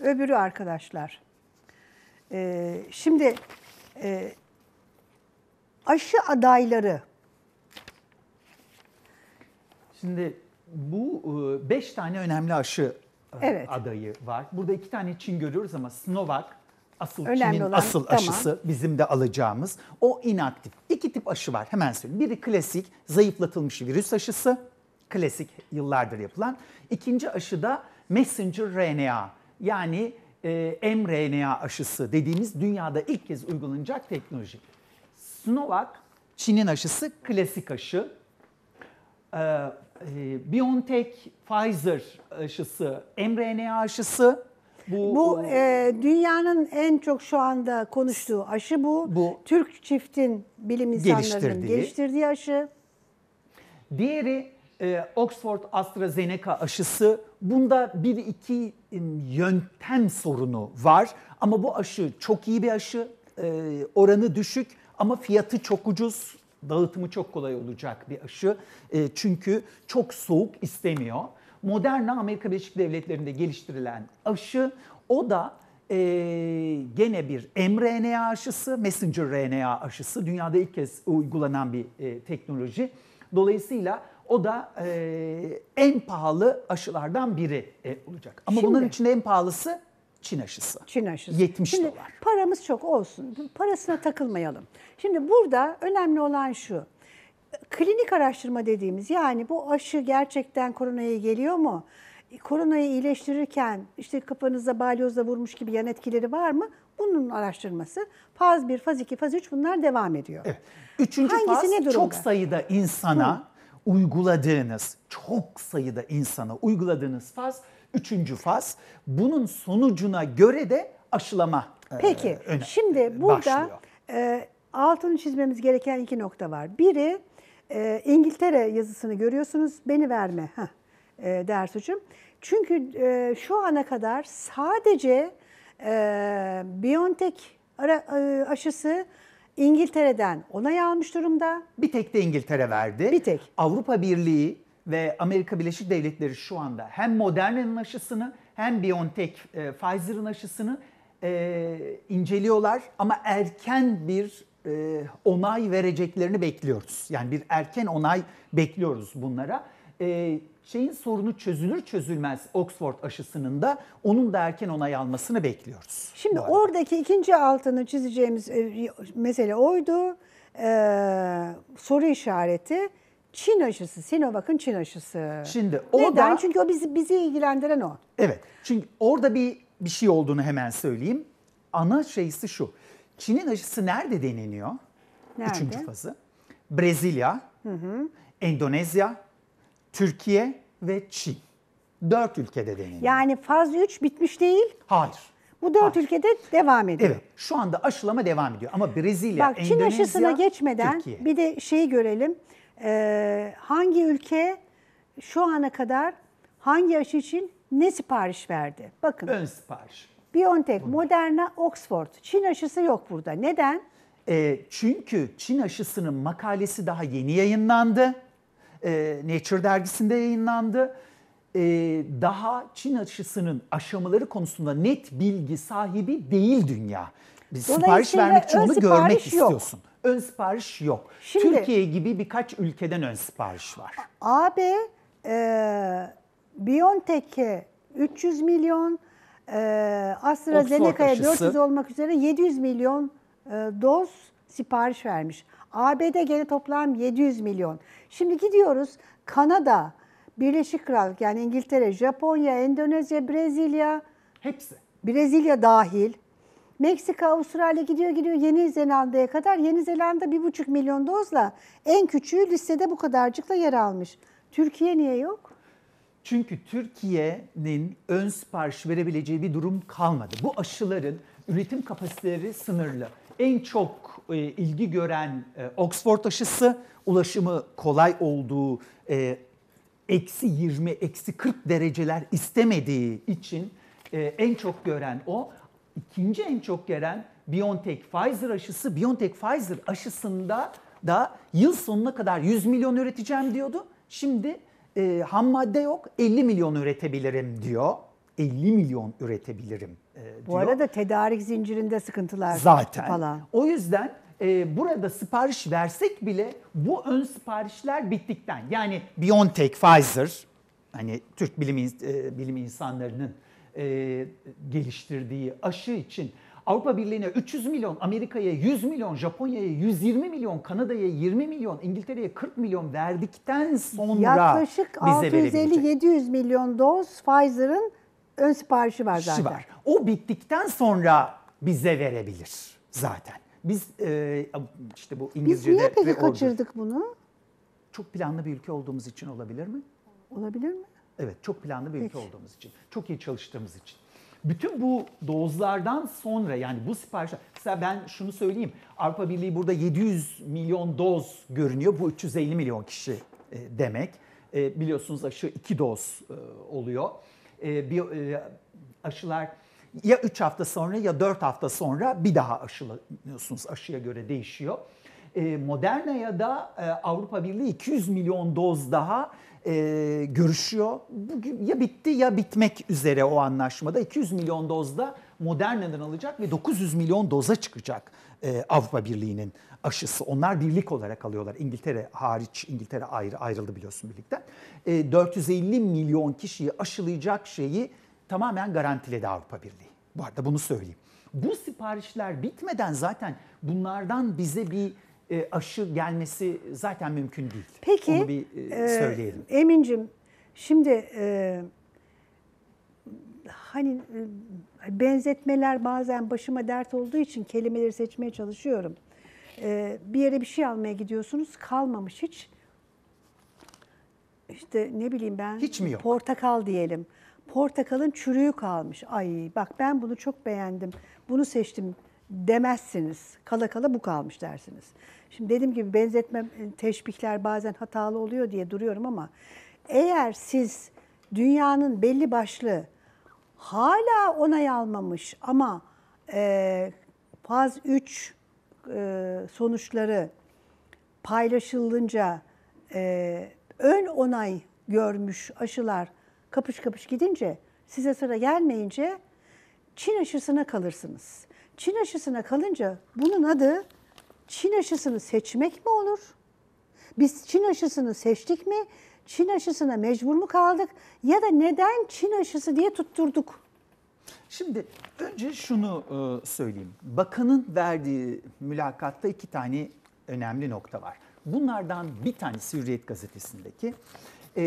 Öbürü arkadaşlar. E, şimdi e, aşı adayları. Şimdi bu e, beş tane önemli aşı e, evet. adayı var. Burada iki tane Çin görüyoruz ama Sinovac asıl önemli Çin'in olan, asıl tamam. aşısı bizim de alacağımız. O inaktif. İki tip aşı var hemen söyleyeyim. Biri klasik zayıflatılmış virüs aşısı. Klasik yıllardır yapılan. İkinci aşı da messenger RNA yani e, mRNA aşısı dediğimiz dünyada ilk kez uygulanacak teknoloji. Sinovac Çin'in aşısı klasik aşı. Ee, e, BioNTech, Pfizer aşısı, mRNA aşısı. Bu, bu e, dünyanın en çok şu anda konuştuğu aşı bu. bu Türk çiftin bilim insanlarının geliştirdiği, geliştirdiği aşı. Diğeri e, Oxford AstraZeneca aşısı. Bunda bir iki yöntem sorunu var ama bu aşı çok iyi bir aşı. E, oranı düşük ama fiyatı çok ucuz dağıtımı çok kolay olacak bir aşı. E, çünkü çok soğuk istemiyor. Moderna Amerika Birleşik Devletleri'nde geliştirilen aşı o da e, gene bir mRNA aşısı, messenger RNA aşısı. Dünyada ilk kez uygulanan bir e, teknoloji. Dolayısıyla o da e, en pahalı aşılardan biri e, olacak. Ama Şimdi, bunların içinde en pahalısı Çin aşısı. Çin aşısı. 70 Şimdi, dolar. Paramız çok olsun. Parasına takılmayalım. Şimdi burada önemli olan şu. Klinik araştırma dediğimiz yani bu aşı gerçekten koronaya geliyor mu? Koronayı iyileştirirken işte kafanızda balyozla vurmuş gibi yan etkileri var mı? Bunun araştırması faz 1, faz 2, faz 3 bunlar devam ediyor. Evet. Üçüncü Hangisi faz ne durumda? çok sayıda insana Hı. uyguladığınız, çok sayıda insana uyguladığınız faz Üçüncü faz. Bunun sonucuna göre de aşılama Peki e, öne, şimdi burada e, e, altını çizmemiz gereken iki nokta var. Biri e, İngiltere yazısını görüyorsunuz beni verme Heh, e, der suçum. Çünkü e, şu ana kadar sadece e, Biontech ara, e, aşısı İngiltere'den onay almış durumda. Bir tek de İngiltere verdi. Bir tek. Avrupa Birliği ve Amerika Birleşik Devletleri şu anda hem Moderna'nın aşısını hem BioNTech, e, Pfizer'ın aşısını e, inceliyorlar ama erken bir e, onay vereceklerini bekliyoruz. Yani bir erken onay bekliyoruz bunlara. E, şeyin sorunu çözülür çözülmez Oxford aşısının da onun da erken onay almasını bekliyoruz. Şimdi oradaki ikinci altını çizeceğimiz e, mesele oydu. Ee, soru işareti Çin aşısı, Sinovac'ın Çin aşısı. Şimdi orada... Neden? Çünkü o bizi, bizi ilgilendiren o. Evet. Çünkü orada bir, bir şey olduğunu hemen söyleyeyim. Ana şeysi şu. Çin'in aşısı nerede deneniyor? Nerede? Üçüncü fazı. Brezilya, hı hı. Endonezya, Türkiye ve Çin. Dört ülkede deneniyor. Yani faz 3 bitmiş değil. Hayır. Bu dört Hayır. ülkede devam ediyor. Evet. Şu anda aşılama devam ediyor. Ama Brezilya, Bak, Çin Endonezya, Çin aşısına geçmeden Türkiye. bir de şeyi görelim e, hangi ülke şu ana kadar hangi aşı için ne sipariş verdi? Bakın. Ön sipariş. BioNTech, Bunlar. Moderna, Oxford. Çin aşısı yok burada. Neden? E, çünkü Çin aşısının makalesi daha yeni yayınlandı. E, Nature dergisinde yayınlandı. E, daha Çin aşısının aşamaları konusunda net bilgi sahibi değil dünya. Bir sipariş vermek için onu görmek yok. istiyorsun ön sipariş yok. Şimdi, Türkiye gibi birkaç ülkeden ön sipariş var. AB e, BioNTech'e 300 milyon, e, AstraZeneca'ya 400 olmak üzere 700 milyon e, doz sipariş vermiş. ABD gene toplam 700 milyon. Şimdi gidiyoruz Kanada, Birleşik Krallık yani İngiltere, Japonya, Endonezya, Brezilya. Hepsi. Brezilya dahil. Meksika, Avustralya gidiyor gidiyor Yeni Zelanda'ya kadar. Yeni Zelanda 1,5 milyon dozla en küçüğü listede bu kadarcıkla yer almış. Türkiye niye yok? Çünkü Türkiye'nin ön sipariş verebileceği bir durum kalmadı. Bu aşıların üretim kapasiteleri sınırlı. En çok e, ilgi gören e, Oxford aşısı ulaşımı kolay olduğu e, eksi 20, eksi 40 dereceler istemediği için e, en çok gören o. İkinci en çok gelen BioNTech Pfizer aşısı. BioNTech Pfizer aşısında da yıl sonuna kadar 100 milyon üreteceğim diyordu. Şimdi e, ham madde yok 50 milyon üretebilirim diyor. 50 milyon üretebilirim e, diyor. Bu arada tedarik zincirinde sıkıntılar zaten falan. O yüzden e, burada sipariş versek bile bu ön siparişler bittikten yani BioNTech, Pfizer hani Türk bilim e, bilim insanlarının e, geliştirdiği aşı için Avrupa Birliği'ne 300 milyon, Amerika'ya 100 milyon, Japonya'ya 120 milyon, Kanada'ya 20 milyon, İngiltere'ye 40 milyon verdikten sonra yaklaşık 650-700 milyon doz Pfizer'ın ön siparişi var zaten. Var. O bittikten sonra bize verebilir zaten. Biz e, işte bu İngilizce'de Biz niye peki kaçırdık bunu? Çok planlı bir ülke olduğumuz için olabilir mi? Olabilir mi? Evet çok planlı bir ülke olduğumuz için. Çok iyi çalıştığımız için. Bütün bu dozlardan sonra yani bu siparişler, mesela ben şunu söyleyeyim. Avrupa Birliği burada 700 milyon doz görünüyor. Bu 350 milyon kişi e, demek. E, biliyorsunuz aşı 2 doz e, oluyor. E, bir, e, aşılar ya 3 hafta sonra ya 4 hafta sonra bir daha aşılanıyorsunuz. Aşıya göre değişiyor. E, Moderna'ya da e, Avrupa Birliği 200 milyon doz daha e, görüşüyor. Bugün ya bitti ya bitmek üzere o anlaşmada 200 milyon dozda Moderna'dan alacak ve 900 milyon doza çıkacak e, Avrupa Birliği'nin aşısı. Onlar birlik olarak alıyorlar. İngiltere hariç, İngiltere ayrı ayrıldı biliyorsun birlikten. E, 450 milyon kişiyi aşılayacak şeyi tamamen garantiledi Avrupa Birliği. Bu arada bunu söyleyeyim. Bu siparişler bitmeden zaten bunlardan bize bir e, aşı gelmesi zaten mümkün değil. Peki, Onu bir e, e, söyleyelim. E, Emin'cim, şimdi e, hani benzetmeler bazen başıma dert olduğu için kelimeleri seçmeye çalışıyorum. E, bir yere bir şey almaya gidiyorsunuz, kalmamış hiç. İşte ne bileyim ben hiç mi yok? portakal diyelim. Portakalın çürüğü kalmış. Ay bak ben bunu çok beğendim. Bunu seçtim demezsiniz. Kala kala bu kalmış dersiniz. Şimdi dediğim gibi benzetme, e, teşbihler bazen hatalı oluyor diye duruyorum ama eğer siz dünyanın belli başlı hala onay almamış ama e, faz 3 e, sonuçları paylaşılınca e, ön onay görmüş aşılar kapış kapış gidince size sıra gelmeyince Çin aşısına kalırsınız. Çin aşısına kalınca bunun adı Çin aşısını seçmek mi olur? Biz Çin aşısını seçtik mi? Çin aşısına mecbur mu kaldık? Ya da neden Çin aşısı diye tutturduk? Şimdi önce şunu e, söyleyeyim. Bakanın verdiği mülakatta iki tane önemli nokta var. Bunlardan bir tanesi Hürriyet Gazetesi'ndeki e,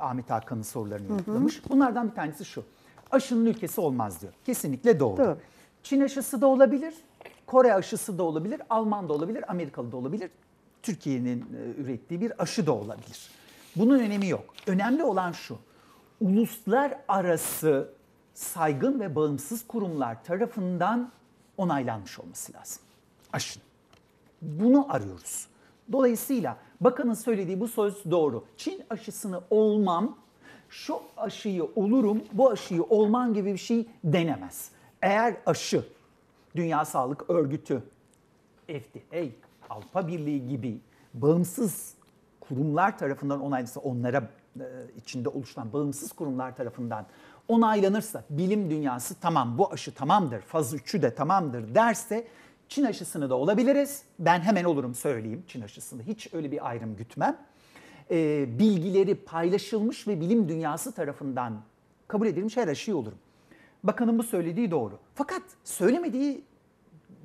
Ahmet Hakan'ın sorularını yanıtlamış. Bunlardan bir tanesi şu. Aşının ülkesi olmaz diyor. Kesinlikle doğru. doğru. Çin aşısı da olabilir, Kore aşısı da olabilir, Alman da olabilir, Amerikalı da olabilir. Türkiye'nin e, ürettiği bir aşı da olabilir. Bunun önemi yok. Önemli olan şu. Uluslararası saygın ve bağımsız kurumlar tarafından onaylanmış olması lazım. Aşın. Bunu arıyoruz. Dolayısıyla bakanın söylediği bu söz doğru. Çin aşısını olmam, şu aşıyı olurum, bu aşıyı olman gibi bir şey denemez. Eğer aşı Dünya Sağlık Örgütü, FDA, Avrupa Birliği gibi bağımsız kurumlar tarafından onaylanırsa, onlara e, içinde oluşan bağımsız kurumlar tarafından onaylanırsa, bilim dünyası tamam bu aşı tamamdır, faz 3'ü de tamamdır derse Çin aşısını da olabiliriz. Ben hemen olurum söyleyeyim Çin aşısını. Hiç öyle bir ayrım gütmem. E, bilgileri paylaşılmış ve bilim dünyası tarafından kabul edilmiş her aşıyı olurum bakanın bu söylediği doğru. Fakat söylemediği,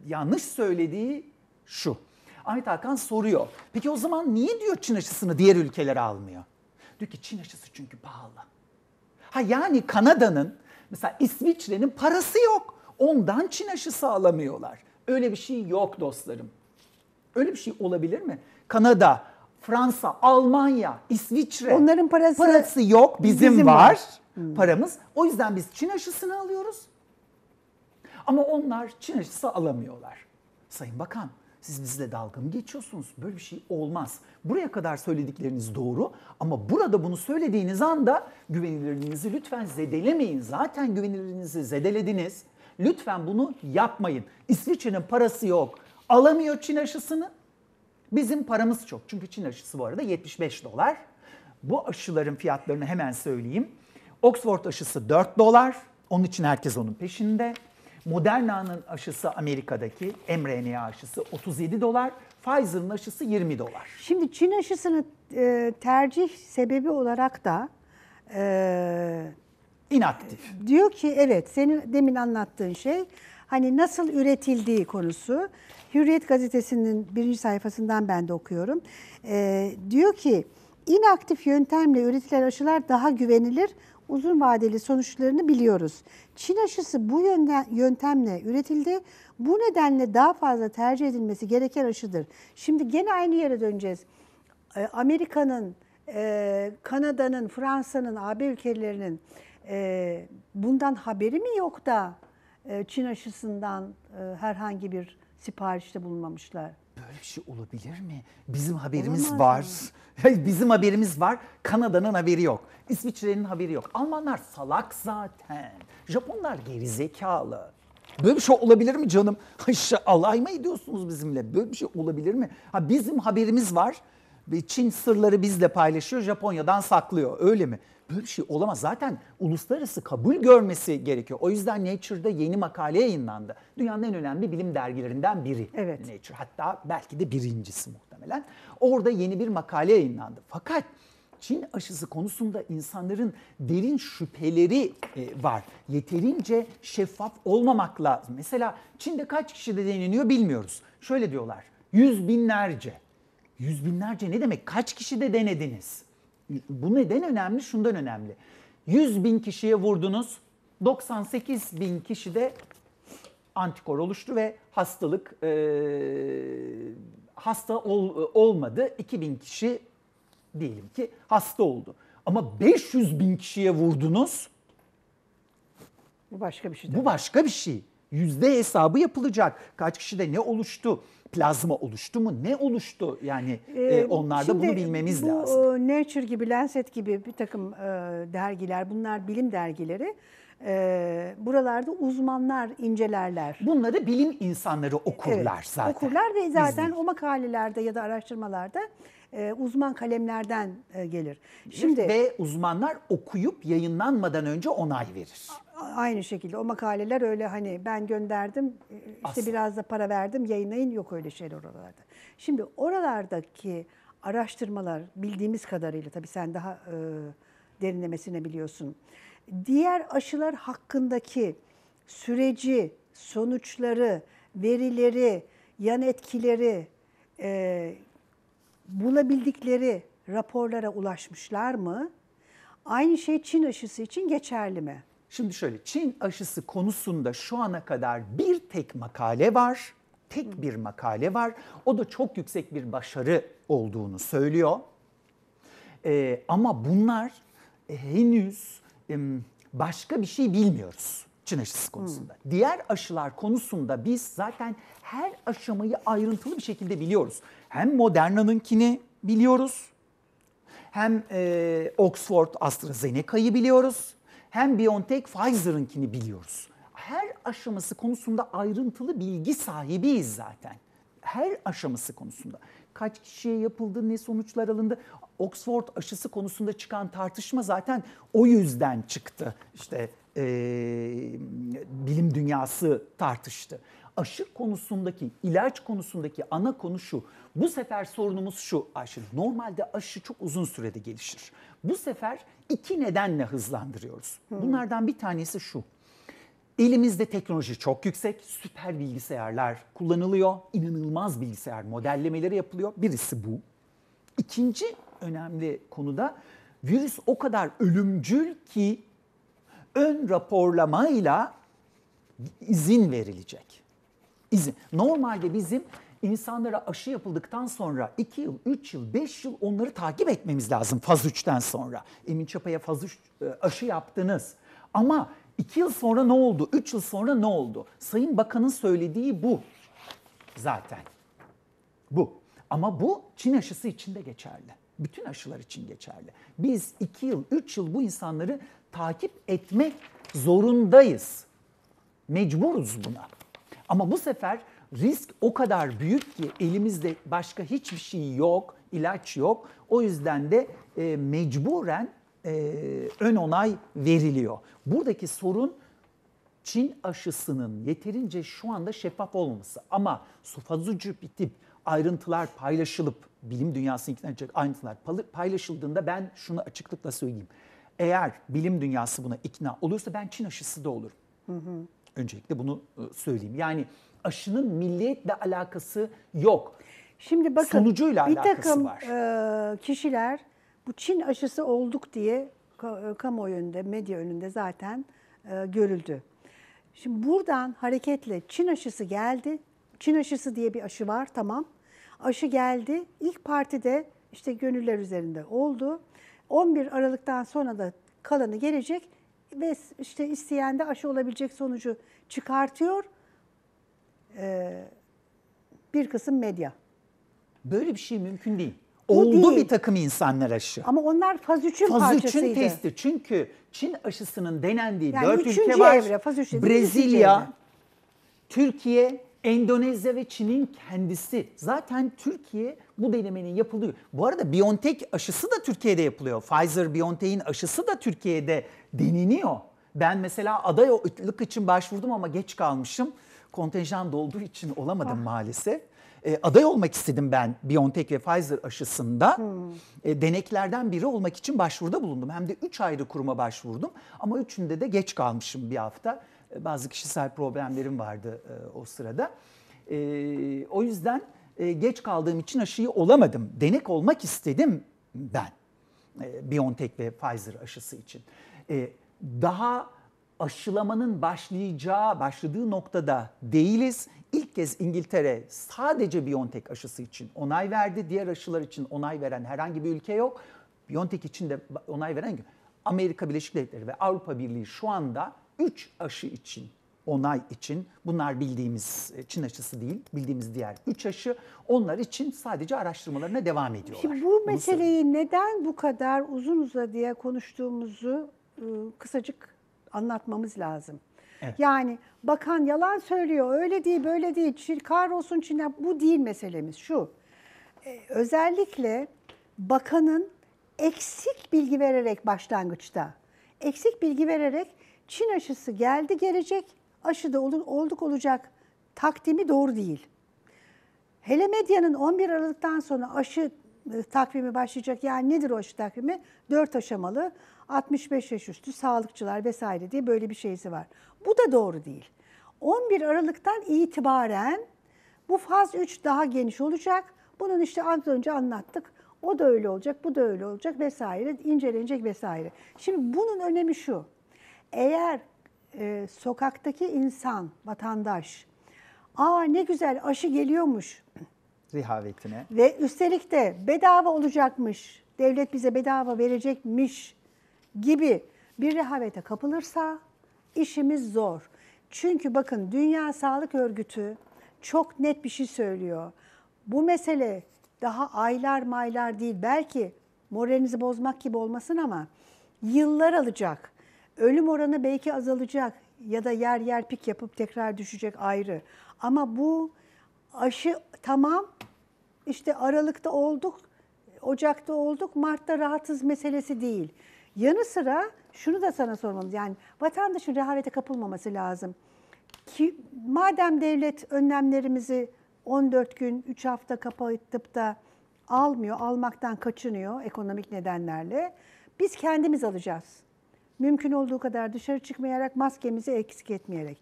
yanlış söylediği şu. Ahmet Hakan soruyor. Peki o zaman niye diyor Çin aşısını diğer ülkelere almıyor? Diyor ki Çin aşısı çünkü pahalı. Ha yani Kanada'nın mesela İsviçre'nin parası yok. Ondan Çin aşısı alamıyorlar. Öyle bir şey yok dostlarım. Öyle bir şey olabilir mi? Kanada, Fransa, Almanya, İsviçre. Onların parası, parası yok, bizim, bizim var. var. Hmm. Paramız. O yüzden biz Çin aşısını alıyoruz. Ama onlar Çin aşısı alamıyorlar. Sayın Bakan, siz bizle dalga mı geçiyorsunuz? Böyle bir şey olmaz. Buraya kadar söyledikleriniz doğru ama burada bunu söylediğiniz anda güvenilirliğinizi lütfen zedelemeyin. Zaten güvenilirliğinizi zedelediniz. Lütfen bunu yapmayın. İsviçre'nin parası yok. Alamıyor Çin aşısını. Bizim paramız çok. Çünkü Çin aşısı bu arada 75 dolar. Bu aşıların fiyatlarını hemen söyleyeyim. Oxford aşısı 4 dolar. Onun için herkes onun peşinde. Moderna'nın aşısı Amerika'daki mRNA aşısı 37 dolar. Pfizer'ın aşısı 20 dolar. Şimdi Çin aşısını e, tercih sebebi olarak da e, inaktif. Diyor ki evet senin demin anlattığın şey hani nasıl üretildiği konusu. Hürriyet gazetesinin birinci sayfasından ben de okuyorum. E, diyor ki inaktif yöntemle üretilen aşılar daha güvenilir, uzun vadeli sonuçlarını biliyoruz. Çin aşısı bu yöntemle üretildi. Bu nedenle daha fazla tercih edilmesi gereken aşıdır. Şimdi gene aynı yere döneceğiz. E, Amerika'nın, e, Kanada'nın, Fransa'nın, AB ülkelerinin e, bundan haberi mi yok da Çin aşısından herhangi bir siparişte bulunmamışlar? Böyle bir şey olabilir mi? Bizim haberimiz var. Bizim haberimiz var. Kanada'nın haberi yok. İsviçre'nin haberi yok. Almanlar salak zaten. Japonlar gerizekalı. Böyle bir şey olabilir mi canım? Şey, Allah mı ediyorsunuz bizimle? Böyle bir şey olabilir mi? Ha bizim haberimiz var. Çin sırları bizle paylaşıyor, Japonya'dan saklıyor. Öyle mi? Böyle bir şey olamaz. Zaten uluslararası kabul görmesi gerekiyor. O yüzden Nature'da yeni makale yayınlandı. Dünyanın en önemli bilim dergilerinden biri evet. Nature. Hatta belki de birincisi muhtemelen. Orada yeni bir makale yayınlandı. Fakat Çin aşısı konusunda insanların derin şüpheleri e, var. Yeterince şeffaf olmamakla. Mesela Çin'de kaç kişi de deneniyor bilmiyoruz. Şöyle diyorlar, yüz binlerce. Yüz binlerce ne demek? Kaç kişi de denediniz? Bu neden önemli? Şundan önemli. 100 bin kişiye vurdunuz. 98 bin kişi de antikor oluştu ve hastalık e, hasta ol, olmadı. bin kişi diyelim ki hasta oldu. Ama 500 bin kişiye vurdunuz. Bu başka bir şey. Bu başka bir şey. Yüzde hesabı yapılacak. Kaç kişide ne oluştu? Plazma oluştu mu? Ne oluştu? Yani e, ee, onlarda bunu bilmemiz bu, lazım. E, Nature gibi, Lancet gibi bir takım e, dergiler, bunlar bilim dergileri e, buralarda uzmanlar incelerler. Bunları bilim insanları okurlar evet, zaten. Okurlar ve zaten Bizim. o makalelerde ya da araştırmalarda e, uzman kalemlerden e, gelir. Şimdi ve uzmanlar okuyup yayınlanmadan önce onay verir. Aynı şekilde o makaleler öyle hani ben gönderdim e, işte Asla. biraz da para verdim yayınlayın yok öyle şeyler oralarda. Şimdi oralardaki araştırmalar bildiğimiz kadarıyla tabii sen daha e, derinlemesine biliyorsun. Diğer aşılar hakkındaki süreci, sonuçları, verileri, yan etkileri, e, bulabildikleri raporlara ulaşmışlar mı? Aynı şey Çin aşısı için geçerli mi? Şimdi şöyle Çin aşısı konusunda şu ana kadar bir tek makale var. Tek bir makale var. O da çok yüksek bir başarı olduğunu söylüyor. Ee, ama bunlar e, henüz başka bir şey bilmiyoruz. Çin aşısı konusunda. Diğer aşılar konusunda biz zaten her aşamayı ayrıntılı bir şekilde biliyoruz hem Moderna'nınkini biliyoruz, hem e, Oxford AstraZeneca'yı biliyoruz, hem BioNTech Pfizer'ınkini biliyoruz. Her aşaması konusunda ayrıntılı bilgi sahibiyiz zaten. Her aşaması konusunda. Kaç kişiye yapıldı, ne sonuçlar alındı. Oxford aşısı konusunda çıkan tartışma zaten o yüzden çıktı. İşte e, bilim dünyası tartıştı aşı konusundaki, ilaç konusundaki ana konu şu. Bu sefer sorunumuz şu Ayşe. Normalde aşı çok uzun sürede gelişir. Bu sefer iki nedenle hızlandırıyoruz. Hmm. Bunlardan bir tanesi şu. Elimizde teknoloji çok yüksek, süper bilgisayarlar kullanılıyor, inanılmaz bilgisayar modellemeleri yapılıyor. Birisi bu. İkinci önemli konuda virüs o kadar ölümcül ki ön raporlamayla izin verilecek izin. Normalde bizim insanlara aşı yapıldıktan sonra 2 yıl, 3 yıl, 5 yıl onları takip etmemiz lazım faz 3'ten sonra. Emin Çapa'ya faz 3 e, aşı yaptınız. Ama 2 yıl sonra ne oldu? 3 yıl sonra ne oldu? Sayın Bakan'ın söylediği bu zaten. Bu. Ama bu Çin aşısı için de geçerli. Bütün aşılar için geçerli. Biz 2 yıl, 3 yıl bu insanları takip etmek zorundayız. Mecburuz buna. Ama bu sefer risk o kadar büyük ki elimizde başka hiçbir şey yok, ilaç yok. O yüzden de e, mecburen e, ön onay veriliyor. Buradaki sorun Çin aşısının yeterince şu anda şeffaf olması. Ama sufazucu bitip ayrıntılar paylaşılıp, bilim dünyasınınkinden ayrıntılar paylaşıldığında ben şunu açıklıkla söyleyeyim. Eğer bilim dünyası buna ikna olursa ben Çin aşısı da olurum. Hı hı. Öncelikle bunu e, söyleyeyim. Yani aşının milliyetle alakası yok. Şimdi bakın Sonucuyla bir takım var. E, kişiler bu Çin aşısı olduk diye e, kamuoyu önünde, medya önünde zaten görüldü. Şimdi buradan hareketle Çin aşısı geldi. Çin aşısı diye bir aşı var tamam. Aşı geldi. İlk partide işte gönüller üzerinde oldu. 11 Aralık'tan sonra da kalanı gelecek ve işte isteyen de aşı olabilecek sonucu çıkartıyor ee, bir kısım medya. Böyle bir şey mümkün değil. O Oldu değil. bir takım insanlar aşı. Ama onlar faz 3'ün parçasıydı. Faz 3'ün testi. Çünkü Çin aşısının denendiği yani 4 ülke var. Evre, faz 3 Brezilya, Türkiye Endonezya ve Çin'in kendisi. Zaten Türkiye bu denemenin yapılıyor. Bu arada BioNTech aşısı da Türkiye'de yapılıyor. Pfizer-BioNTech'in aşısı da Türkiye'de deneniyor. Ben mesela aday adaylık için başvurdum ama geç kalmışım. Kontenjan dolduğu için olamadım ah. maalesef. E, aday olmak istedim ben BioNTech ve Pfizer aşısında. Hmm. E, deneklerden biri olmak için başvuruda bulundum. Hem de 3 ayrı kuruma başvurdum ama üçünde de geç kalmışım bir hafta bazı kişisel problemlerim vardı e, o sırada. E, o yüzden e, geç kaldığım için aşıyı olamadım. Denek olmak istedim ben e, BioNTech ve Pfizer aşısı için. E, daha aşılamanın başlayacağı, başladığı noktada değiliz. İlk kez İngiltere sadece BioNTech aşısı için onay verdi. Diğer aşılar için onay veren herhangi bir ülke yok. BioNTech için de onay veren Amerika Birleşik Devletleri ve Avrupa Birliği şu anda 3 aşı için onay için bunlar bildiğimiz e, Çin aşısı değil bildiğimiz diğer 3 aşı onlar için sadece araştırmalarına devam ediyorlar. Şimdi bu meseleyi Bunu neden bu kadar uzun uzadıya konuştuğumuzu ıı, kısacık anlatmamız lazım. Evet. Yani bakan yalan söylüyor öyle değil böyle değil Çin, kahrolsun Çin'e bu değil meselemiz şu. E, özellikle bakanın eksik bilgi vererek başlangıçta eksik bilgi vererek Çin aşısı geldi gelecek, aşı da olduk olacak takdimi doğru değil. Hele medyanın 11 Aralık'tan sonra aşı e, takvimi başlayacak. Yani nedir o aşı takvimi? 4 aşamalı, 65 yaş üstü, sağlıkçılar vesaire diye böyle bir şeysi var. Bu da doğru değil. 11 Aralık'tan itibaren bu faz 3 daha geniş olacak. Bunun işte az önce anlattık. O da öyle olacak, bu da öyle olacak vesaire, incelenecek vesaire. Şimdi bunun önemi şu. Eğer e, sokaktaki insan, vatandaş, aa ne güzel aşı geliyormuş. Rihavetine. Ve üstelik de bedava olacakmış, devlet bize bedava verecekmiş gibi bir rehavete kapılırsa işimiz zor. Çünkü bakın Dünya Sağlık Örgütü çok net bir şey söylüyor. Bu mesele daha aylar maylar değil belki moralinizi bozmak gibi olmasın ama yıllar alacak. Ölüm oranı belki azalacak ya da yer yer pik yapıp tekrar düşecek ayrı. Ama bu aşı tamam işte Aralık'ta olduk, Ocak'ta olduk, Mart'ta rahatsız meselesi değil. Yanı sıra şunu da sana sormamız yani vatandaşın rehavete kapılmaması lazım. Ki madem devlet önlemlerimizi 14 gün, 3 hafta kapatıp da almıyor, almaktan kaçınıyor ekonomik nedenlerle. Biz kendimiz alacağız. Mümkün olduğu kadar dışarı çıkmayarak, maskemizi eksik etmeyerek.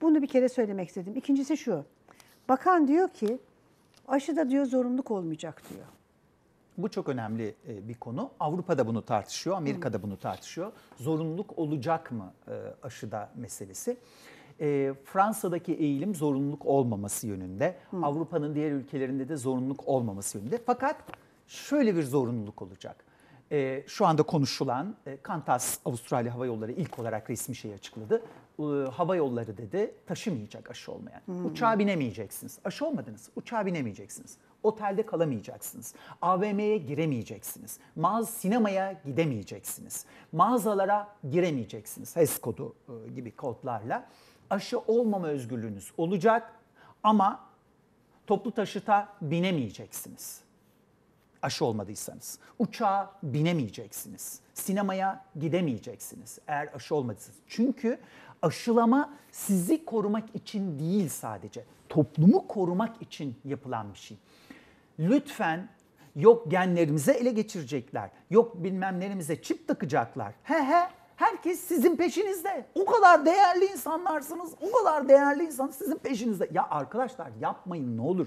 Bunu bir kere söylemek istedim. İkincisi şu. Bakan diyor ki aşıda diyor zorunluluk olmayacak diyor. Bu çok önemli e, bir konu. Avrupa'da bunu tartışıyor, Amerika'da bunu tartışıyor. Zorunluluk olacak mı e, aşıda meselesi? E, Fransa'daki eğilim zorunluluk olmaması yönünde. Avrupa'nın diğer ülkelerinde de zorunluluk olmaması yönünde. Fakat şöyle bir zorunluluk olacak e, şu anda konuşulan e, Kantas Avustralya Hava Yolları ilk olarak resmi şey açıkladı. E, hava yolları dedi taşımayacak aşı olmayan. Hmm. Uçağa binemeyeceksiniz. Aşı olmadınız. Uçağa binemeyeceksiniz. Otelde kalamayacaksınız. AVM'ye giremeyeceksiniz. Mağaz sinemaya gidemeyeceksiniz. Mağazalara giremeyeceksiniz. HES kodu e, gibi kodlarla. Aşı olmama özgürlüğünüz olacak ama toplu taşıta binemeyeceksiniz aşı olmadıysanız. Uçağa binemeyeceksiniz. Sinemaya gidemeyeceksiniz eğer aşı olmadıysanız. Çünkü aşılama sizi korumak için değil sadece. Toplumu korumak için yapılan bir şey. Lütfen yok genlerimize ele geçirecekler. Yok bilmemlerimize çip takacaklar. He he Herkes sizin peşinizde. O kadar değerli insanlarsınız. O kadar değerli insan sizin peşinizde. Ya arkadaşlar yapmayın ne olur.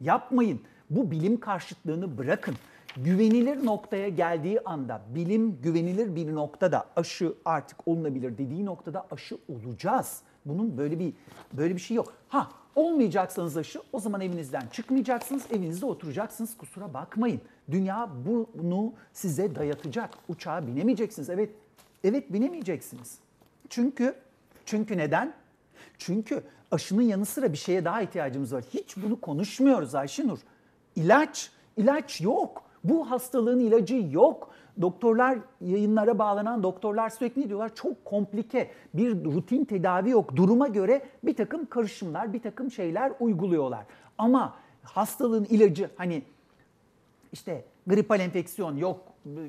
Yapmayın bu bilim karşıtlığını bırakın. Güvenilir noktaya geldiği anda bilim güvenilir bir noktada aşı artık olunabilir dediği noktada aşı olacağız. Bunun böyle bir böyle bir şey yok. Ha olmayacaksanız aşı o zaman evinizden çıkmayacaksınız, evinizde oturacaksınız. Kusura bakmayın. Dünya bunu size dayatacak. Uçağa binemeyeceksiniz. Evet. Evet binemeyeceksiniz. Çünkü çünkü neden? Çünkü aşının yanı sıra bir şeye daha ihtiyacımız var. Hiç bunu konuşmuyoruz Ayşenur ilaç, ilaç yok. Bu hastalığın ilacı yok. Doktorlar yayınlara bağlanan doktorlar sürekli diyorlar çok komplike bir rutin tedavi yok. Duruma göre bir takım karışımlar, bir takım şeyler uyguluyorlar. Ama hastalığın ilacı hani işte gripal enfeksiyon yok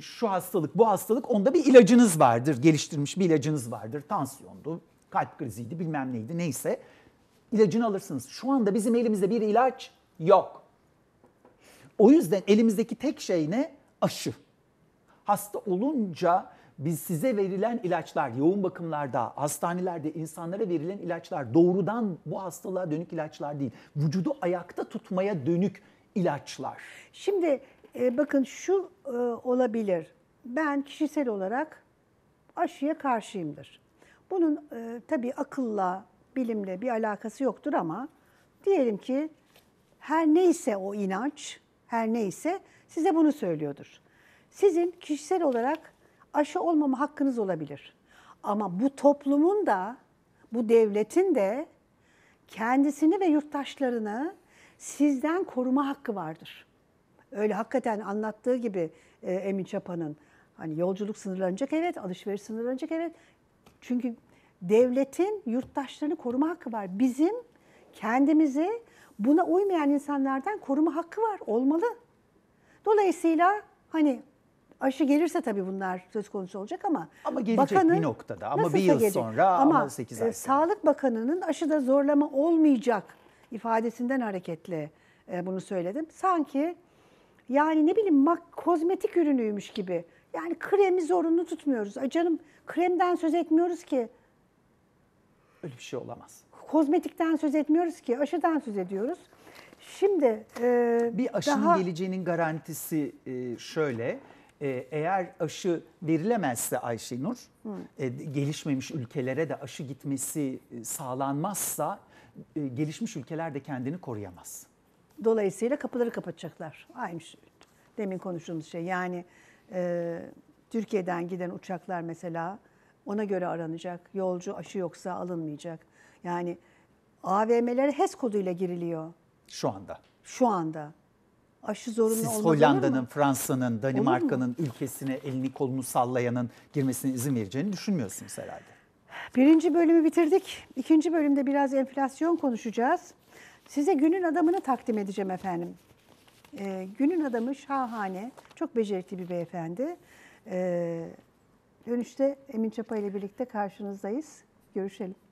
şu hastalık bu hastalık onda bir ilacınız vardır. Geliştirilmiş bir ilacınız vardır. Tansiyondu, kalp kriziydi bilmem neydi neyse. İlacını alırsınız. Şu anda bizim elimizde bir ilaç yok. O yüzden elimizdeki tek şey ne? Aşı. Hasta olunca biz size verilen ilaçlar, yoğun bakımlarda, hastanelerde insanlara verilen ilaçlar doğrudan bu hastalığa dönük ilaçlar değil. Vücudu ayakta tutmaya dönük ilaçlar. Şimdi e, bakın şu e, olabilir. Ben kişisel olarak aşıya karşıyımdır. Bunun e, tabii akılla, bilimle bir alakası yoktur ama diyelim ki her neyse o inanç her neyse size bunu söylüyordur. Sizin kişisel olarak aşı olmama hakkınız olabilir. Ama bu toplumun da, bu devletin de kendisini ve yurttaşlarını sizden koruma hakkı vardır. Öyle hakikaten anlattığı gibi e, Emin Çapa'nın hani yolculuk sınırlanacak evet, alışveriş sınırlanacak evet. Çünkü devletin yurttaşlarını koruma hakkı var. Bizim kendimizi buna uymayan insanlardan koruma hakkı var, olmalı. Dolayısıyla hani aşı gelirse tabii bunlar söz konusu olacak ama ama gelecek bakanın, bir noktada ama bir yıl gelecek? sonra ama, 8 e, ay sonra. Sağlık Bakanı'nın aşıda zorlama olmayacak ifadesinden hareketle e, bunu söyledim. Sanki yani ne bileyim mak kozmetik ürünüymüş gibi. Yani kremi zorunlu tutmuyoruz. Ay canım kremden söz etmiyoruz ki. Öyle bir şey olamaz kozmetikten söz etmiyoruz ki aşıdan söz ediyoruz. Şimdi e, bir aşının daha... geleceğinin garantisi e, şöyle. E, eğer aşı verilemezse Ayşenur, hmm. e, gelişmemiş ülkelere de aşı gitmesi e, sağlanmazsa e, gelişmiş ülkeler de kendini koruyamaz. Dolayısıyla kapıları kapatacaklar. Aynı şey. Demin konuştuğumuz şey. Yani e, Türkiye'den giden uçaklar mesela ona göre aranacak. Yolcu aşı yoksa alınmayacak. Yani AVM'lere HES koduyla giriliyor. Şu anda. Şu anda. Aşı zorunlu Siz Hollanda'nın, Fransa'nın, Danimarka'nın ülkesine elini kolunu sallayanın girmesine izin vereceğini düşünmüyorsunuz herhalde. Birinci bölümü bitirdik. İkinci bölümde biraz enflasyon konuşacağız. Size günün adamını takdim edeceğim efendim. Ee, günün adamı şahane, çok becerikli bir beyefendi. Ee, dönüşte Emin Çapa ile birlikte karşınızdayız. Görüşelim.